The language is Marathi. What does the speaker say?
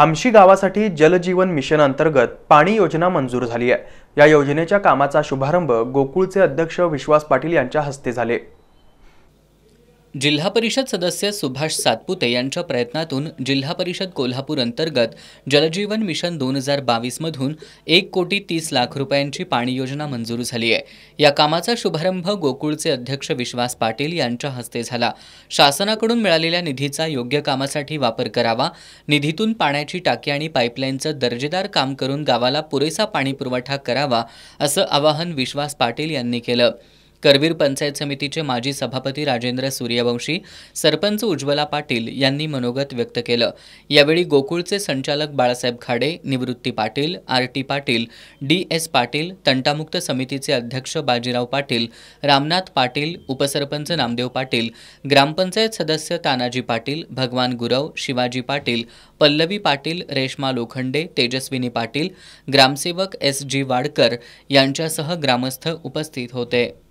आमशी गावासाठी जलजीवन मिशन अंतर्गत पाणी योजना मंजूर झाली आहे या योजनेच्या कामाचा शुभारंभ गोकुळचे अध्यक्ष विश्वास पाटील यांच्या हस्ते झाले जिल्हा परिषद सदस्य सुभाष सातपुते यांच्या प्रयत्नातून जिल्हा परिषद कोल्हापूर अंतर्गत जलजीवन मिशन दोन हजार बावीसमधून एक कोटी तीस लाख रुपयांची पाणी योजना मंजूर झाली आहे या कामाचा शुभारंभ गोकुळचे अध्यक्ष विश्वास पाटील यांच्या हस्ते झाला शासनाकडून मिळालेल्या निधीचा योग्य कामासाठी वापर करावा निधीतून पाण्याची टाकी आणि पाईपलाईनचं दर्जेदार काम करून गावाला पुरेसा पाणीपुरवठा करावा असं आवाहन विश्वास पाटील यांनी केलं करवीर पंचायत समितीचे माजी सभापती राजेंद्र सूर्यवंशी सरपंच उज्ज्वला पाटील यांनी मनोगत व्यक्त केलं यावेळी गोकुळचे संचालक Balasaheb Khade Nivrutti Patil R T Patil D S Patil तंटामुक्त समितीचे अध्यक्ष बाजीराव पाटील रामनाथ पाटील उपसरपंच नामदेव पाटील ग्रामपंचायत सदस्य तानाजी पाटील भगवान गुरव शिवाजी पाटील पल्लवी पाटील रेश्मा लोखंडे तेजस्विनी पाटील ग्रामसेवक एस जी वाडकर यांच्यासह ग्रामस्थ उपस्थित होते